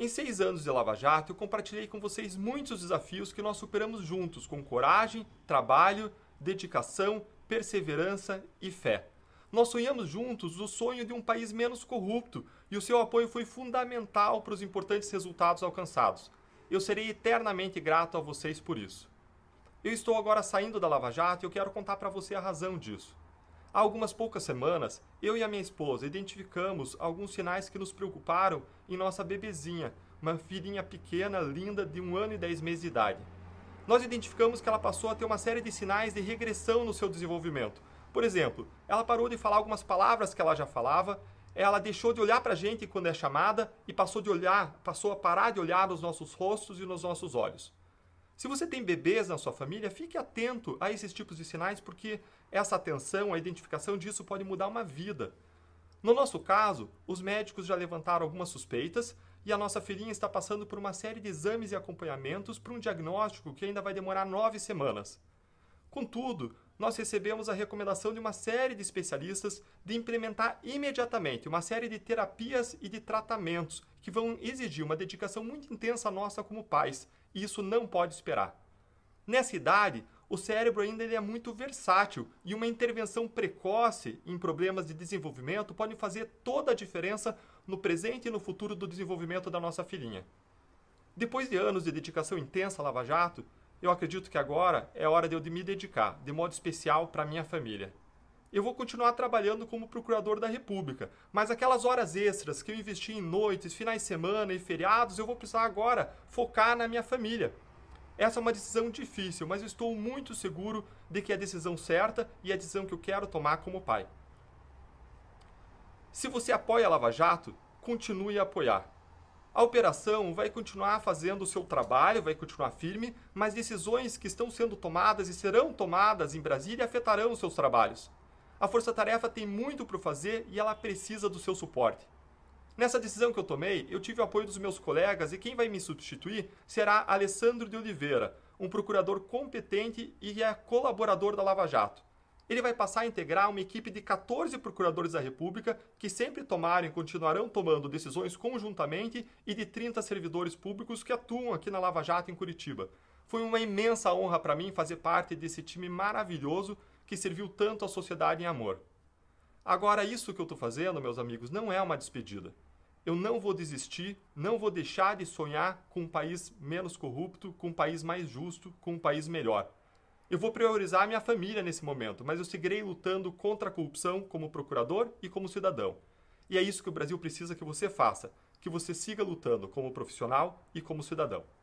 Em seis anos de Lava Jato, eu compartilhei com vocês muitos desafios que nós superamos juntos, com coragem, trabalho, dedicação, perseverança e fé. Nós sonhamos juntos o sonho de um país menos corrupto e o seu apoio foi fundamental para os importantes resultados alcançados. Eu serei eternamente grato a vocês por isso. Eu estou agora saindo da Lava Jato e eu quero contar para você a razão disso. Há algumas poucas semanas, eu e a minha esposa identificamos alguns sinais que nos preocuparam em nossa bebezinha, uma filhinha pequena, linda, de um ano e dez meses de idade. Nós identificamos que ela passou a ter uma série de sinais de regressão no seu desenvolvimento. Por exemplo, ela parou de falar algumas palavras que ela já falava, ela deixou de olhar para a gente quando é chamada e passou de olhar, passou a parar de olhar nos nossos rostos e nos nossos olhos. Se você tem bebês na sua família, fique atento a esses tipos de sinais, porque essa atenção, a identificação disso pode mudar uma vida. No nosso caso, os médicos já levantaram algumas suspeitas e a nossa filhinha está passando por uma série de exames e acompanhamentos para um diagnóstico que ainda vai demorar nove semanas. Contudo, nós recebemos a recomendação de uma série de especialistas de implementar imediatamente uma série de terapias e de tratamentos que vão exigir uma dedicação muito intensa nossa como pais e isso não pode esperar. Nessa idade, o cérebro ainda é muito versátil e uma intervenção precoce em problemas de desenvolvimento pode fazer toda a diferença no presente e no futuro do desenvolvimento da nossa filhinha. Depois de anos de dedicação intensa à Lava Jato, eu acredito que agora é hora de eu me dedicar de modo especial para minha família eu vou continuar trabalhando como procurador da República, mas aquelas horas extras que eu investi em noites, finais de semana e feriados, eu vou precisar agora focar na minha família. Essa é uma decisão difícil, mas estou muito seguro de que é a decisão certa e é a decisão que eu quero tomar como pai. Se você apoia a Lava Jato, continue a apoiar. A operação vai continuar fazendo o seu trabalho, vai continuar firme, mas decisões que estão sendo tomadas e serão tomadas em Brasília afetarão os seus trabalhos. A força-tarefa tem muito para fazer e ela precisa do seu suporte. Nessa decisão que eu tomei, eu tive o apoio dos meus colegas e quem vai me substituir será Alessandro de Oliveira, um procurador competente e é colaborador da Lava Jato. Ele vai passar a integrar uma equipe de 14 procuradores da República que sempre tomaram e continuarão tomando decisões conjuntamente e de 30 servidores públicos que atuam aqui na Lava Jato em Curitiba. Foi uma imensa honra para mim fazer parte desse time maravilhoso que serviu tanto à sociedade em amor. Agora, isso que eu estou fazendo, meus amigos, não é uma despedida. Eu não vou desistir, não vou deixar de sonhar com um país menos corrupto, com um país mais justo, com um país melhor. Eu vou priorizar a minha família nesse momento, mas eu seguirei lutando contra a corrupção como procurador e como cidadão. E é isso que o Brasil precisa que você faça, que você siga lutando como profissional e como cidadão.